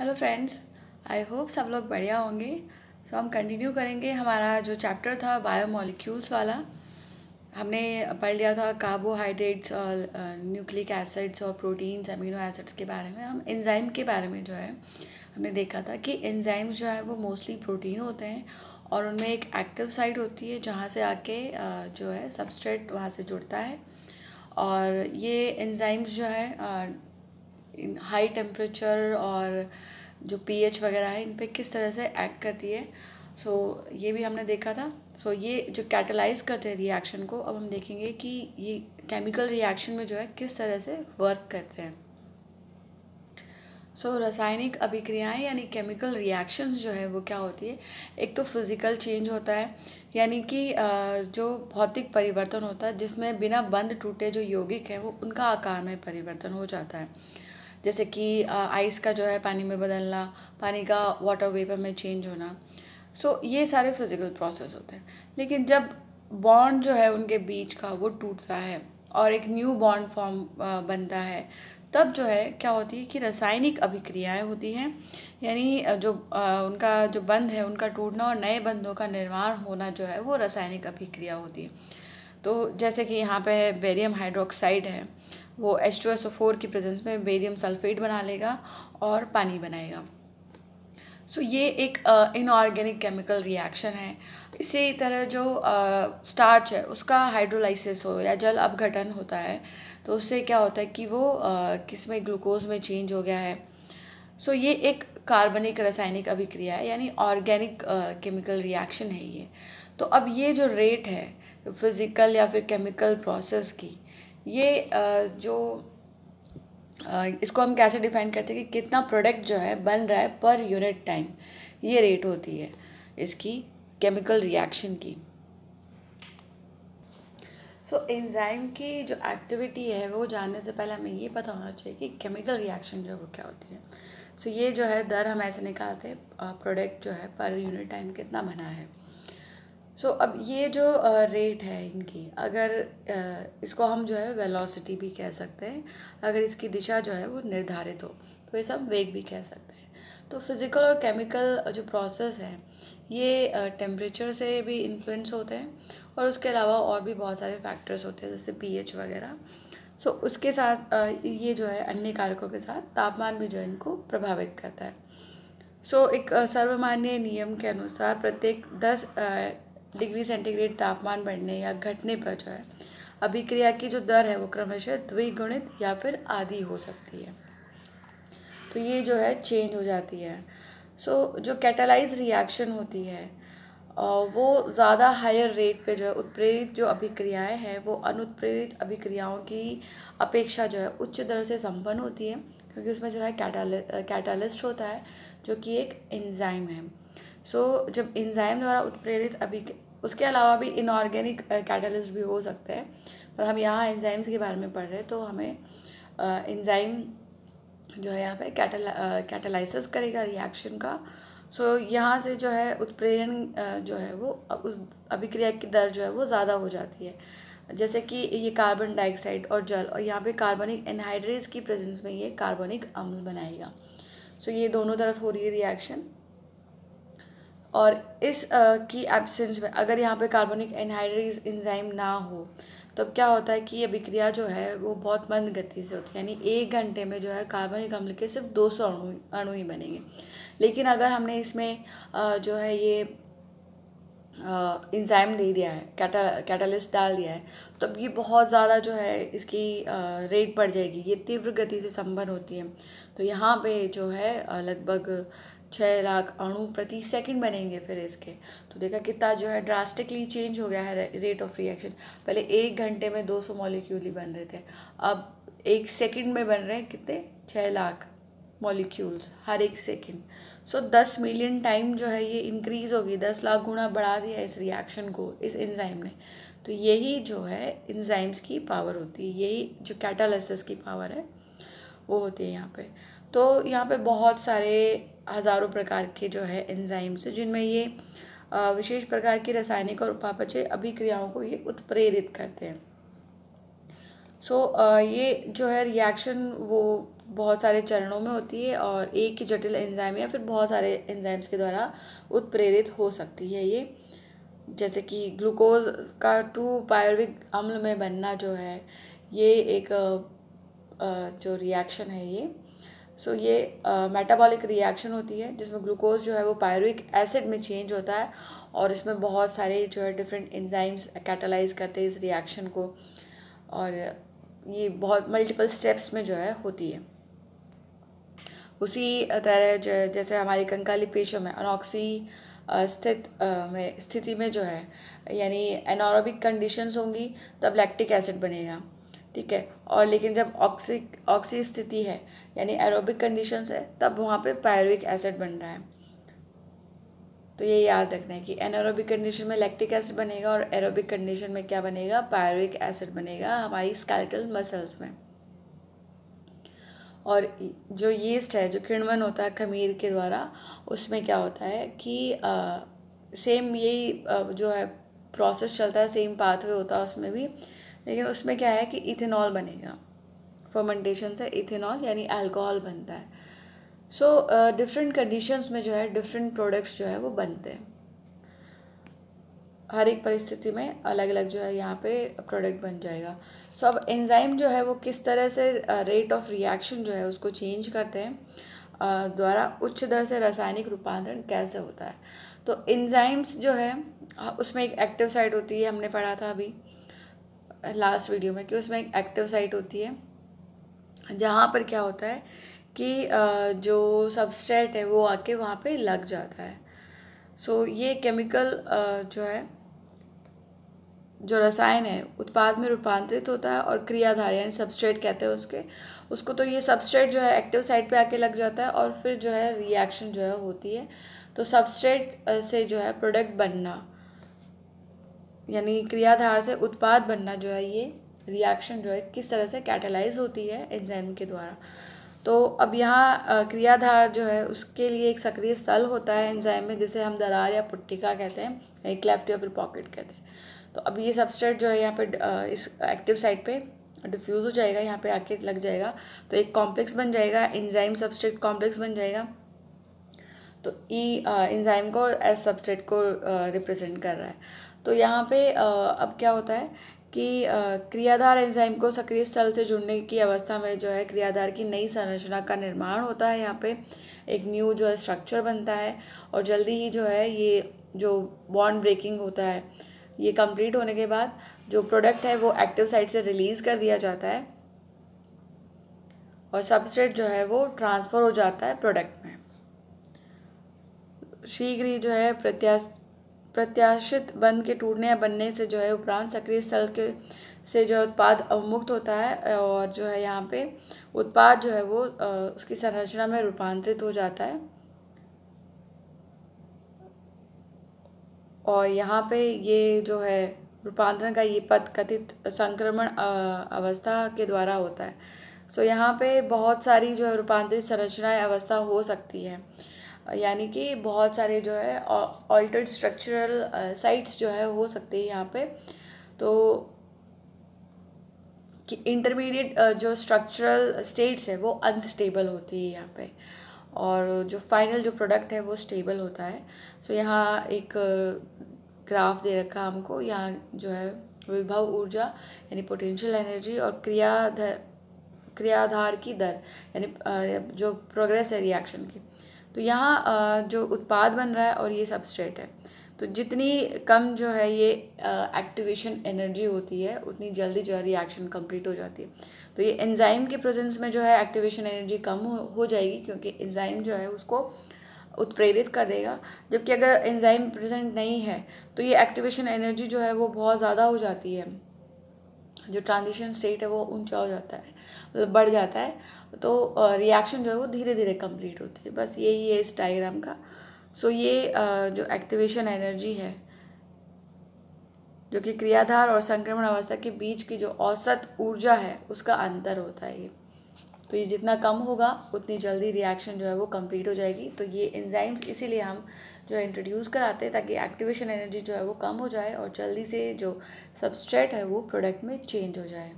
hello friends I hope सब लोग बढ़िया होंगे सो so, हम कंटिन्यू करेंगे हमारा जो चैप्टर था बायोमोलिक्यूल्स वाला हमने पढ़ लिया था कार्बोहाइड्रेट्स और न्यूक्लिक एसिड्स और प्रोटीन्स अमीनो एसिड्स के बारे में हम एंजाइम के बारे में जो है हमने देखा था कि एंजाइम्स जो है वो मोस्टली प्रोटीन होते हैं और उनमें एक एक्टिव साइट होती है जहाँ से आके जो है सबस्ट्रेट वहाँ से जुड़ता है और ये एंजाइम्स जो है हाई टेम्परेचर और जो पीएच वगैरह है इन पर किस तरह से एक्ट करती है सो so, ये भी हमने देखा था सो so, ये जो कैटलाइज करते हैं रिएक्शन को अब हम देखेंगे कि ये केमिकल रिएक्शन में जो है किस तरह से वर्क करते हैं सो so, रासायनिक अभिक्रियाएं यानी केमिकल रिएक्शंस जो है वो क्या होती है एक तो फिज़िकल चेंज होता है यानी कि जो भौतिक परिवर्तन होता है जिसमें बिना बंद टूटे जो यौगिक हैं वो उनका आकार में परिवर्तन हो जाता है जैसे कि आइस का जो है पानी में बदलना पानी का वाटर वेपर में चेंज होना सो so, ये सारे फिज़िकल प्रोसेस होते हैं लेकिन जब बॉन्ड जो है उनके बीच का वो टूटता है और एक न्यू बॉन्ड फॉर्म बनता है तब जो है क्या होती है कि रासायनिक अभिक्रियाएं होती हैं यानी जो आ, उनका जो बंध है उनका टूटना और नए बंधों का निर्माण होना जो है वो रासायनिक अभिक्रिया होती है तो जैसे कि यहाँ पे बेरियम हाइड्रोक्साइड है वो H two S O four की प्रेजेंस में बेरियम सल्फेट बना लेगा और पानी बनाएगा सो so, ये एक इनऑर्गेनिक केमिकल रिएक्शन है इसी तरह जो स्टार्च uh, है उसका हाइड्रोलाइसिस हो या जल अपघटन होता है तो उससे क्या होता है कि वो uh, किस में ग्लूकोज में चेंज हो गया है सो so, ये एक कार्बनिक रासायनिक अभिक्रिया है यानी ऑर्गेनिक केमिकल रिएक्शन है ये तो अब ये जो रेट है फिज़िकल या फिर केमिकल प्रोसेस की ये जो इसको हम कैसे डिफाइन करते हैं कि कितना प्रोडक्ट जो है बन रहा है पर यूनिट टाइम ये रेट होती है इसकी केमिकल रिएक्शन की सो so, एंजाइम की जो एक्टिविटी है वो जानने से पहले हमें ये पता होना चाहिए कि केमिकल रिएक्शन जो है वो क्या होती है सो so, ये जो है दर हम ऐसे निकालते हैं प्रोडक्ट जो है पर यूनिट टाइम कितना बना है सो अब ये जो रेट है इनकी अगर इसको हम जो है वेलोसिटी भी कह सकते हैं अगर इसकी दिशा जो है वो निर्धारित हो तो ये हम वेग भी कह सकते हैं तो फिज़िकल और केमिकल जो प्रोसेस है ये टेम्परेचर से भी इन्फ्लुएंस होते हैं और उसके अलावा और भी बहुत सारे फैक्टर्स होते हैं जैसे पीएच वगैरह सो so, उसके साथ ये जो है अन्य कारकों के साथ तापमान भी जो है इनको प्रभावित करता है सो so, एक सर्वमान्य नियम के अनुसार प्रत्येक दस डिग्री सेंटीग्रेड तापमान बढ़ने या घटने पर जो है अभिक्रिया की जो दर है वो क्रमशः द्विगुणित या फिर आधी हो सकती है तो ये जो है चेंज हो जाती है सो so, जो कैटलाइज रिएक्शन होती है वो ज़्यादा हायर रेट पे जो है उत्प्रेरित जो अभिक्रियाएं हैं वो अनुत्प्रेरित अभिक्रियाओं की अपेक्षा जो है उच्च दर से संपन्न होती है क्योंकि उसमें जो है कैटालिस्ट होता है जो कि एक एंजाइम है सो so, जब इंजाइम द्वारा उत्प्रेरित अभी उसके अलावा भी इनऑर्गेनिक कैटलिस्ट भी हो सकते हैं पर हम यहाँ एंजाइम्स के बारे में पढ़ रहे हैं तो हमें एंजाइम जो है यहाँ पे कैटल कैटलाइस करेगा रिएक्शन का सो so, यहाँ से जो है उत्प्रेरण जो है वो उस अभिक्रिया की दर जो है वो ज़्यादा हो जाती है जैसे कि ये कार्बन डाइऑक्साइड और जल और यहाँ पे कार्बनिक एनहाइड्रेज की प्रेजेंस में ये कार्बनिक अम्ल बनाएगा सो so, ये दोनों तरफ हो रही है रिएक्शन और इस की एब्सेंस में अगर यहाँ पे कार्बोनिक एनहाइड्रेज इंजाइम ना हो तब क्या होता है कि ये अभिक्रिया जो है वो बहुत मंद गति से होती है यानी एक घंटे में जो है कार्बनिक अम्ल के सिर्फ दो सौ अणु अणु ही बनेंगे लेकिन अगर हमने इसमें जो है ये इंजाइम दे दिया है कैटा कैटालिस्ट डाल दिया है तब ये बहुत ज़्यादा जो है इसकी रेट बढ़ जाएगी ये तीव्र गति से संभव होती है तो यहाँ पे जो है लगभग छः लाख अणु प्रति सेकंड बनेंगे फिर इसके तो देखा कितना जो है ड्रास्टिकली चेंज हो गया है रेट ऑफ रिएक्शन पहले एक घंटे में 200 मॉलिक्यूल ही बन रहे थे अब एक सेकंड में बन रहे हैं कितने छः लाख मॉलिक्यूल्स हर एक सेकंड सो दस मिलियन टाइम जो है ये इंक्रीज़ होगी दस लाख गुना बढ़ा दिया इस रिएक्शन को इस इंजाइम ने तो यही जो है इंजाइम्स की पावर होती है यही जो कैटालसिस की पावर है वो होती है यहाँ पे तो यहाँ पे बहुत सारे हज़ारों प्रकार के जो है एंजाइम्स जिनमें ये विशेष प्रकार की रासायनिक और उपापचय अभिक्रियाओं को ये उत्प्रेरित करते हैं सो so, ये जो है रिएक्शन वो बहुत सारे चरणों में होती है और एक ही जटिल एंजाइम या फिर बहुत सारे एंजाइम्स के द्वारा उत्प्रेरित हो सकती है ये जैसे कि ग्लूकोज का टू पायरविक अम्ल में बनना जो है ये एक जो रिएक्शन है ये सो ये मेटाबॉलिक uh, रिएक्शन होती है जिसमें ग्लूकोज जो है वो पायरुक एसिड में चेंज होता है और इसमें बहुत सारे जो है डिफरेंट एंजाइम्स कैटलाइज करते हैं इस रिएक्शन को और ये बहुत मल्टीपल स्टेप्स में जो है होती है उसी तरह जो जैसे हमारी कंकाली पेशों में अनोक्सी स्थित में स्थिति में जो है यानी एनोरोबिक कंडीशंस होंगी तब लैक्टिक एसिड बनेगा ठीक है और लेकिन जब ऑक्सी ऑक्सी स्थिति है यानी एरोबिक कंडीशंस है तब वहाँ पे पायरुविक एसिड बन रहा है तो ये याद रखना है कि एनारोबिक कंडीशन में लैक्टिक एसिड बनेगा और एरोबिक कंडीशन में क्या बनेगा पायरुविक एसिड बनेगा हमारी स्केलेटल मसल्स में और जो यीस्ट है जो किण्वन होता है खमीर के द्वारा उसमें क्या होता है कि आ, सेम यही जो है प्रोसेस चलता है सेम पाथवे होता है उसमें भी लेकिन उसमें क्या है कि इथेनॉल बनेगा फर्मेंटेशन से इथेनॉल यानी अल्कोहल बनता है सो डिफरेंट कंडीशंस में जो है डिफरेंट प्रोडक्ट्स जो है वो बनते हैं हर एक परिस्थिति में अलग अलग जो है यहाँ पे प्रोडक्ट बन जाएगा सो so, अब एंजाइम जो है वो किस तरह से रेट ऑफ रिएक्शन जो है उसको चेंज करते हैं uh, द्वारा उच्च दर से रासायनिक रूपांतरण कैसे होता है तो एंजाइम्स जो है uh, उसमें एक एक्टिव साइट होती है हमने पढ़ा था अभी लास्ट वीडियो में कि उसमें एक एक्टिव साइट होती है जहाँ पर क्या होता है कि जो सबस्ट्रेट है वो आके वहाँ पे लग जाता है सो so, ये केमिकल जो है जो रसायन है उत्पाद में रूपांतरित होता है और क्रियाधार यानी सबस्ट्रेट कहते हैं उसके उसको तो ये सबस्ट्रेट जो है एक्टिव साइट पे आके लग जाता है और फिर जो है रिएक्शन जो है होती है तो सबस्ट्रेट से जो है प्रोडक्ट बनना यानी क्रियाधार से उत्पाद बनना जो है ये रिएक्शन जो है किस तरह से कैटेलाइज होती है एंजाइम के द्वारा तो अब यहाँ क्रियाधार जो है उसके लिए एक सक्रिय स्थल होता है एंजाइम में जिसे हम दरार या पुट्टिका कहते हैं एक लेफ्ट या फिर पॉकेट कहते हैं तो अब ये सबस्ट्रेट जो है यहाँ पे इस एक्टिव साइड पे डिफ्यूज़ हो जाएगा यहाँ पे आके लग जाएगा तो एक कॉम्प्लेक्स बन जाएगा एंजाइम सबस्ट्रेट कॉम्प्लेक्स बन जाएगा तो ई एंजाइम को एज सबस्ट्रेट को रिप्रेजेंट कर रहा है तो यहाँ पे अब क्या होता है कि क्रियाधार एंजाइम को सक्रिय स्थल से जुड़ने की अवस्था में जो है क्रियाधार की नई संरचना का निर्माण होता है यहाँ पे एक न्यू जो है स्ट्रक्चर बनता है और जल्दी ही जो है ये जो बॉन्ड ब्रेकिंग होता है ये कंप्लीट होने के बाद जो प्रोडक्ट है वो एक्टिव साइट से रिलीज़ कर दिया जाता है और सबस्ट्रेट जो है वो ट्रांसफ़र हो जाता है प्रोडक्ट में शीघ्र ही जो है प्रत्यास प्रत्याशित बंद के टूटने या बनने से जो है उपरांत सक्रिय स्थल के से जो उत्पाद अवमुक्त होता है और जो है यहाँ पे उत्पाद जो है वो उसकी संरचना में रूपांतरित हो जाता है और यहाँ पे ये जो है रूपांतरण का ये पद कथित संक्रमण अवस्था के द्वारा होता है सो यहाँ पे बहुत सारी जो है रूपांतरित संरचनाएँ अवस्था हो सकती है यानी कि बहुत सारे जो है ऑल्टर्ड स्ट्रक्चरल साइट्स जो है हो सकते हैं यहाँ पे तो कि इंटरमीडिएट जो स्ट्रक्चरल स्टेट्स है वो अनस्टेबल होती है यहाँ पे और जो फाइनल जो प्रोडक्ट है वो स्टेबल होता है सो तो so, यहाँ एक ग्राफ दे रखा हमको यहाँ जो है विभव ऊर्जा यानी पोटेंशियल एनर्जी और क्रियाधार क्रियाधार की दर यानी जो प्रोग्रेस है रिएक्शन की तो यहाँ जो उत्पाद बन रहा है और ये सबस्ट्रेट है तो जितनी कम जो है ये एक्टिवेशन एनर्जी होती है उतनी जल्दी जो है रिएक्शन कंप्लीट हो जाती है तो ये एंजाइम के प्रेजेंस में जो है एक्टिवेशन एनर्जी कम हो, हो जाएगी क्योंकि एंजाइम जो है उसको उत्प्रेरित कर देगा जबकि अगर एंजाइम प्रेजेंट नहीं है तो ये एक्टिवेशन एनर्जी जो है वो बहुत ज़्यादा हो जाती है जो ट्रांजिशन स्टेट है वो ऊंचा हो जाता है मतलब बढ़ जाता है तो रिएक्शन जो है वो धीरे धीरे कंप्लीट होती है बस यही है इस डायग्राम का सो ये जो एक्टिवेशन एनर्जी है जो कि क्रियाधार और संक्रमण अवस्था के बीच की जो औसत ऊर्जा है उसका अंतर होता है ये तो ये जितना कम होगा उतनी जल्दी रिएक्शन जो है वो कंप्लीट हो जाएगी तो ये एंजाइम्स इसीलिए हम जो इंट्रोड्यूस कराते हैं ताकि एक्टिवेशन एनर्जी जो है वो कम हो जाए और जल्दी से जो सबस्ट्रेट है वो प्रोडक्ट में चेंज हो जाए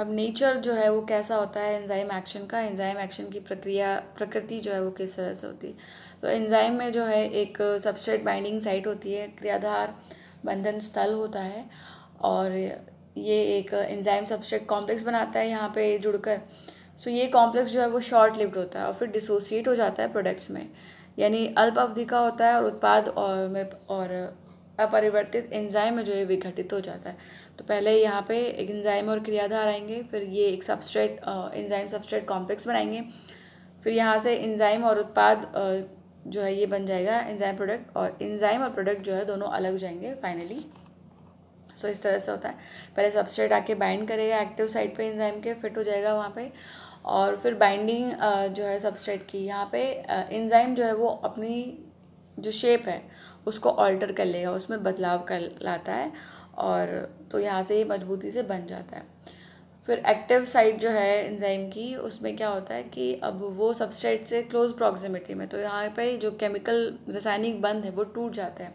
अब नेचर जो है वो कैसा होता है एंजाइम एक्शन का एंजाइम एक्शन की प्रक्रिया प्रकृति जो है वो किस तरह से होती है तो एंजाइम में जो है एक सबस्ट्रेट बाइंडिंग साइट होती है क्रियाधार बंधन स्थल होता है और ये एक एंजाइम सबस्ट्रेट कॉम्प्लेक्स बनाता है यहाँ पे जुड़कर सो ये कॉम्प्लेक्स जो है वो शॉर्ट लिव्ड होता है और फिर डिसोसिएट हो जाता है प्रोडक्ट्स में यानी अल्प अवधि का होता है और उत्पाद और और अपरिवर्तित एंजाइम जो है विघटित हो जाता है तो पहले यहाँ पे एक एंजाइम और क्रियाधार आएंगे फिर ये एक सबस्ट्रेट एंजाइम सबस्ट्रेट कॉम्प्लेक्स बनाएंगे फिर यहाँ से एंजाइम और उत्पाद जो है ये बन जाएगा एंजाइम प्रोडक्ट और एंजाइम और प्रोडक्ट जो है दोनों अलग हो जाएंगे फाइनली सो so, इस तरह से होता है पहले सबस्ट्रेट आके बाइंड करेगा एक्टिव साइड पे एंजाइम के फिट हो जाएगा वहाँ पे और फिर बाइंडिंग जो है सबस्ट्रेट की यहाँ पे एंजाइम जो है वो अपनी जो शेप है उसको ऑल्टर कर लेगा उसमें बदलाव कर लाता है और तो यहाँ से ये मजबूती से बन जाता है फिर एक्टिव साइट जो है एंजाइम की उसमें क्या होता है कि अब वो सबस्ट्रेट से क्लोज प्रॉक्सिमिटी में तो यहाँ पर जो केमिकल रासायनिक बंध है वो टूट जाते हैं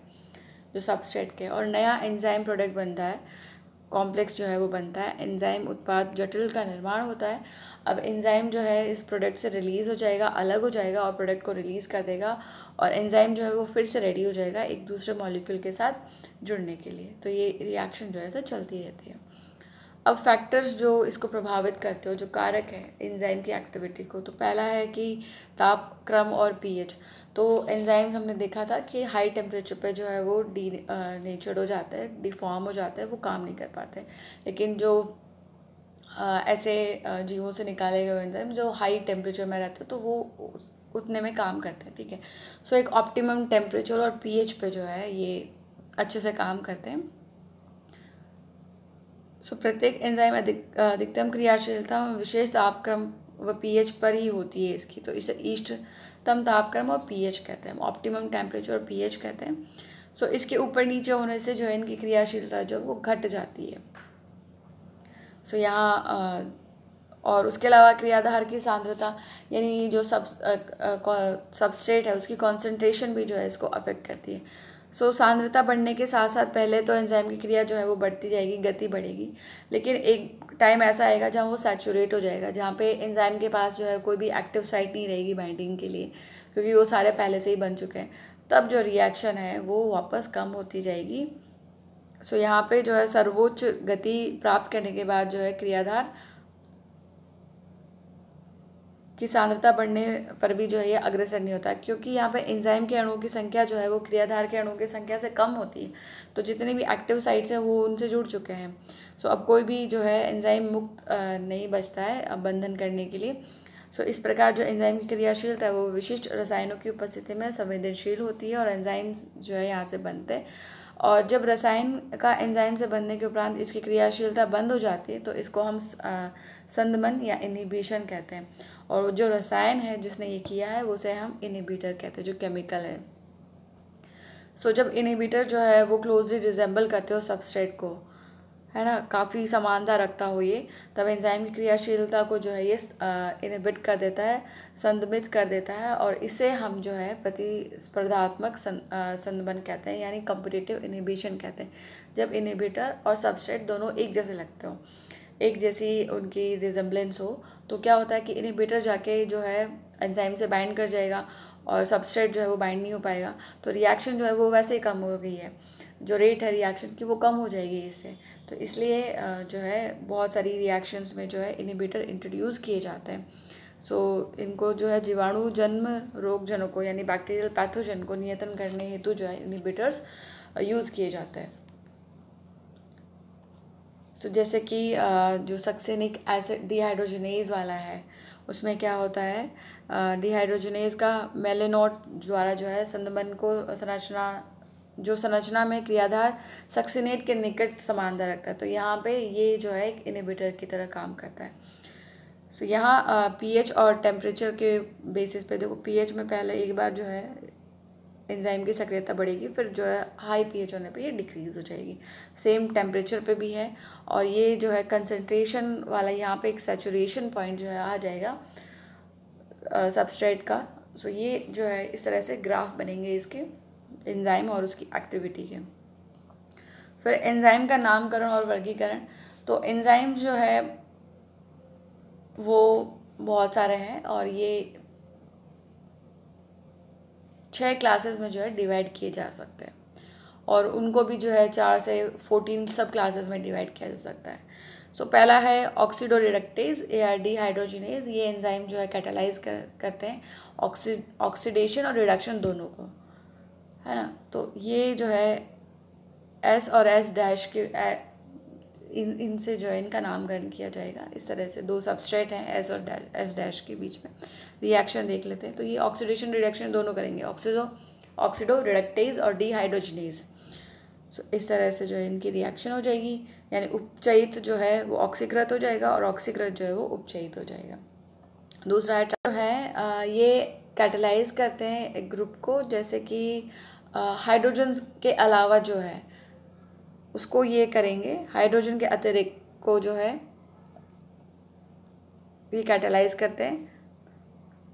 जो सबस्ट्रेट के और नया एंजाइम प्रोडक्ट बनता है कॉम्प्लेक्स जो है वो बनता है एंजाइम उत्पाद जटिल का निर्माण होता है अब एंजाइम जो है इस प्रोडक्ट से रिलीज़ हो जाएगा अलग हो जाएगा और प्रोडक्ट को रिलीज़ कर देगा और एंजाइम जो है वो फिर से रेडी हो जाएगा एक दूसरे मॉलिक्यूल के साथ जुड़ने के लिए तो ये रिएक्शन जो है ऐसा चलती रहती है अब फैक्टर्स जो इसको प्रभावित करते हो जो कारक है एंजाइम की एक्टिविटी को तो पहला है कि ताप क्रम और पीएच तो एंजाइम हमने देखा था कि हाई टेम्परेचर पे जो है वो डी नेचर्ड हो जाता है डिफॉर्म हो जाता है वो काम नहीं कर पाते लेकिन जो आ, ऐसे जीवों से निकाले गए एंजाइम जो हाई टेम्परेचर में रहते हैं तो वो उतने में काम करते हैं ठीक है सो so, एक ऑप्टिमम टेम्परेचर और पीएच पे जो है ये अच्छे से काम करते हैं सो प्रत्येक एंजाइम अधिक अधिकतम क्रियाशीलता में विशेष तापक्रम व पीएच पर ही होती है इसकी तो इसे इष्टतम तापक्रम और पीएच कहते हैं ऑप्टिमम टेम्परेचर और पीएच कहते हैं सो इसके ऊपर नीचे होने से जो है इनकी क्रियाशीलता जो वो घट जाती है सो यहाँ और उसके अलावा क्रियाधार की सांद्रता यानी जो सब सबस्ट्रेट है उसकी कॉन्सेंट्रेशन भी जो है इसको अफेक्ट करती है सो so, सांद्रता बढ़ने के साथ साथ पहले तो एंजाइम की क्रिया जो है वो बढ़ती जाएगी गति बढ़ेगी लेकिन एक टाइम ऐसा आएगा जहाँ वो सैचुरेट हो जाएगा जहाँ पे एंजाइम के पास जो है कोई भी एक्टिव साइट नहीं रहेगी बाइंडिंग के लिए क्योंकि वो सारे पहले से ही बन चुके हैं तब जो रिएक्शन है वो वापस कम होती जाएगी सो so, यहाँ पे जो है सर्वोच्च गति प्राप्त करने के बाद जो है क्रियाधार कि सांद्रता बढ़ने पर भी जो है ये अग्रसर नहीं होता क्योंकि यहाँ पर एंजाइम के अणुओं की संख्या जो है वो क्रियाधार के अणुओं की संख्या से कम होती है तो जितने भी एक्टिव साइट्स हैं वो उनसे जुड़ चुके हैं सो अब कोई भी जो है एंजाइम मुक्त नहीं बचता है बंधन करने के लिए सो इस प्रकार जो एंजाइम की क्रियाशीलता है वो विशिष्ट रसायनों की उपस्थिति में संवेदनशील होती है और एंजाइम जो है यहाँ से बनते हैं और जब रसायन का एंजाइम से बनने के उपरांत इसकी क्रियाशीलता बंद हो जाती है तो इसको हम संदमन या इनहिबिशन कहते हैं और जो रसायन है जिसने ये किया है उसे हम इनहिबिटर कहते हैं जो केमिकल है सो so, जब इनहिबिटर जो है वो क्लोजली रिजेंबल करते हो सबस्ट्रेट को है ना काफ़ी समानता रखता हो ये तब एंजाइम की क्रियाशीलता को जो है ये इनहिबिट कर देता है संदमित कर देता है और इसे हम जो है प्रतिस्पर्धात्मक संदमन कहते हैं यानी कम्पिटिटिव इनहिबिशन कहते हैं जब इनहिबिटर और सबस्ट्रेट दोनों एक जैसे लगते हो एक जैसी उनकी रिजम्बलेंस हो तो क्या होता है कि इनहिबिटर जाके जो है एंजाइम से बाइंड कर जाएगा और सबस्ट्रेट जो है वो बाइंड नहीं हो पाएगा तो रिएक्शन जो है वो वैसे ही कम हो गई है जो रेट है रिएक्शन की वो कम हो जाएगी इससे तो इसलिए जो है बहुत सारी रिएक्शंस में जो है इनिबेटर इंट्रोड्यूस किए जाते हैं सो so, इनको जो है जीवाणु जन्म रोग जनों को यानी बैक्टीरियल पैथोजन को नियंत्रण करने हेतु जो है इनिबेटर्स यूज़ किए जाते हैं तो so, जैसे कि जो सक्सेनिक एसिड डिहाइड्रोजनेज वाला है उसमें क्या होता है डिहाइड्रोजनेज का मेलेनोट द्वारा जो है संदमन को संरचना जो संरचना में क्रियाधार सक्सिनेट के निकट समानता रखता है तो यहाँ पे ये जो है एक इनिबिटर की तरह काम करता है सो so, यहाँ पीएच और टेम्परेचर के बेसिस पे देखो पीएच में पहले एक बार जो है एंजाइम की सक्रियता बढ़ेगी फिर जो है हाई पीएच होने पे ये डिक्रीज़ हो जाएगी सेम टेम्परेचर पे भी है और ये जो है कंसनट्रेशन वाला यहाँ पे एक सेचुरेशन पॉइंट जो है आ जाएगा सबस्ट्रेट का सो so, ये जो है इस तरह से ग्राफ बनेंगे इसके एंजाइम और उसकी एक्टिविटी के फिर एंजाइम का नामकरण और वर्गीकरण तो एंजाइम जो है वो बहुत सारे हैं और ये छः क्लासेस में जो है डिवाइड किए जा सकते हैं और उनको भी जो है चार से फोर्टीन सब क्लासेस में डिवाइड किया जा सकता है सो so, पहला है रिडक्टेज ए आर डी हाइड्रोजिनेज ये एंजाइम जो है कैटालाइज कर, करते हैं ऑक्सी ऑक्सीडेशन और रिडक्शन दोनों को है ना तो ये जो है एस और एस डैश के इन इनसे जो है इनका नामकरण किया जाएगा इस तरह से दो सबस्ट्रेट हैं एस और एस डैश के बीच में रिएक्शन देख लेते हैं तो ये ऑक्सीडेशन रिडक्शन दोनों करेंगे ऑक्सीडो ऑक्सीडो रिडक्टेज और डिहाइड्रोजनेज सो इस तरह से जो है इनकी रिएक्शन हो जाएगी यानी उपचयित जो है वो ऑक्सीकृत हो जाएगा और ऑक्सीकृत जो है वो उपचयित हो जाएगा दूसरा जो है ये कैटलाइज करते हैं एक ग्रुप को जैसे कि हाइड्रोजन के अलावा जो है उसको ये करेंगे हाइड्रोजन के अतिरिक्त को जो है ये कैटलाइज करते हैं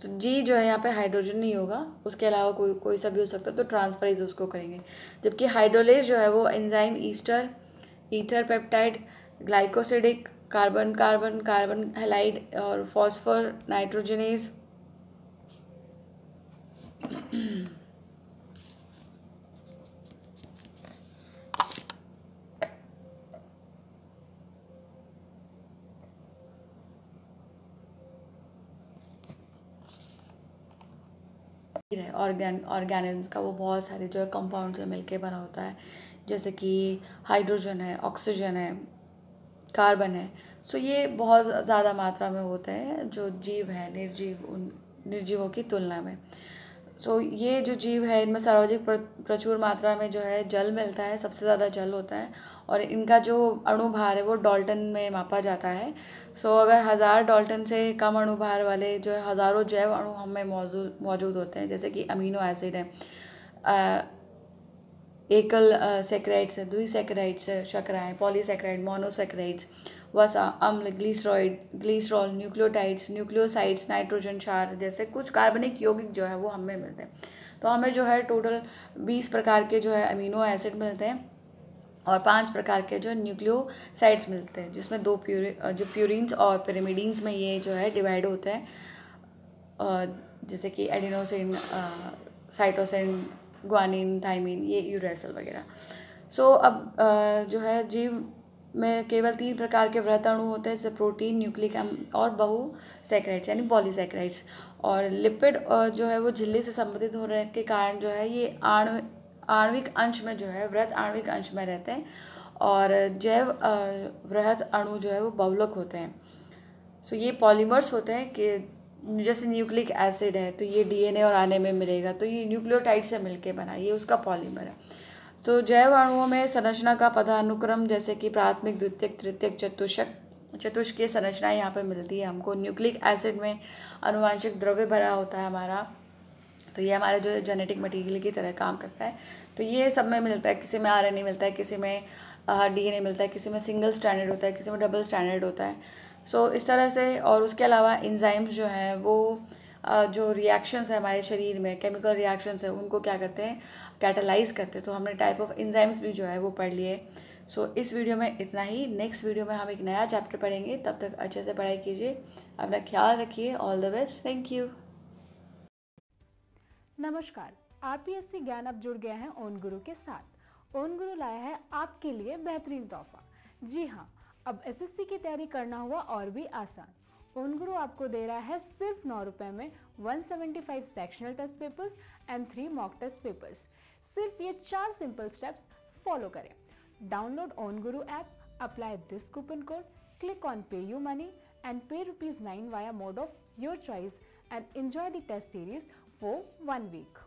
तो जी जो है यहाँ पे हाइड्रोजन नहीं होगा उसके अलावा कोई कोई सा भी हो सकता है तो ट्रांसफराइज उसको करेंगे जबकि हाइड्रोलेज जो है वो enzyme ester ether peptide glycosidic carbon carbon carbon halide और फॉस्फर नाइट्रोजनेज है ऑर्गेन ऑर्गेनिज्म का वो बहुत सारे जो है कंपाउंड से मिलके बना होता है जैसे कि हाइड्रोजन है ऑक्सीजन है कार्बन है सो ये बहुत ज़्यादा मात्रा में होते हैं जो जीव है निर्जीव उन निर्जीवों की तुलना में सो ये जो जीव है इनमें सर्वाधिक प्रचुर मात्रा में जो है जल मिलता है सबसे ज़्यादा जल होता है और इनका जो अणुभार है वो डॉल्टन में मापा जाता है सो अगर हज़ार डॉल्टन से कम अणुभार वाले जो है हज़ारों जैव अणु हमें मौजूद मौजूद होते हैं जैसे कि अमीनो एसिड है आ, एकल सेक्राइड्स है द्विसेक्राइड्स है शर्करा है पॉलीसेक्राइड मोनोसेक्राइड्स वसा अम्ल glyceroid glycerol nucleotides nucleosides nitrogen क्षार जैसे कुछ कार्बनिक यौगिक जो है वो हमें मिलते हैं तो हमें जो है टोटल बीस प्रकार के जो है अमीनो एसिड मिलते हैं और पांच प्रकार के जो न्यूक्लियोसाइड्स मिलते हैं जिसमें दो प्यूरी जो प्यूरिन्स और पिरामिडीन्स में ये जो है डिवाइड होते हैं जैसे कि एडिनोसिन साइटोसिन ग्वानिन थाइमिन ये यूरेसल वगैरह सो so, अब जो है जीव में केवल तीन प्रकार के व्रत अणु होते हैं जैसे प्रोटीन न्यूक्लिक और बहु सेक्राइड्स यानी पॉलीसेक्राइड्स और लिपिड जो है वो झिल्ली से संबंधित होने के कारण जो है ये आणु आणविक अंश में जो है व्रत आणविक अंश में रहते हैं और जैव वृहत अणु जो है वो बहुलक होते हैं सो ये पॉलीमर्स होते हैं कि जैसे न्यूक्लिक एसिड है तो ये डीएनए और आने में मिलेगा तो ये न्यूक्लियोटाइड से मिलके बना ये उसका पॉलीमर है सो तो अणुओं में संरचना का पदानुक्रम जैसे कि प्राथमिक द्वितीयक तृतीयक चतुष्क चतुष्क की संरचना यहाँ पर मिलती है हमको न्यूक्लिक एसिड में अनुवांशिक द्रव्य भरा होता है हमारा तो ये हमारे जो जेनेटिक मटेरियल की तरह काम करता है तो ये सब में मिलता है किसी में आरएनए मिलता है किसी में डीएनए मिलता है किसी में सिंगल स्टैंडर्ड होता है किसी में डबल स्टैंडर्ड होता है सो so, इस तरह से और उसके अलावा इंजाइम्स जो हैं वो जो रिएक्शंस है हमारे शरीर में केमिकल रिएक्शंस है उनको क्या करते हैं कैटलाइज करते हैं तो हमने टाइप ऑफ इंजाइम्स भी जो है वो पढ़ लिए सो so, इस वीडियो में इतना ही नेक्स्ट वीडियो में हम एक नया चैप्टर पढ़ेंगे तब तक अच्छे से पढ़ाई कीजिए अपना ख्याल रखिए all the best thank you नमस्कार आर पी एस सी ज्ञान अब जुड़ गया है ओन गुरु के साथ ओन गुरु लाया है आपके लिए बेहतरीन तोहफा जी हाँ अब एसएससी की तैयारी करना हुआ और भी आसान ओन गुरु आपको दे रहा है सिर्फ नौ रुपए में 175 sectional test papers and three mock test papers सिर्फ ये चार सिंपल स्टेप्स फॉलो करें डाउनलोड ओन गुरु app apply this coupon code click on PayU money and pay rupees nine via mode of your choice and enjoy the test series for one week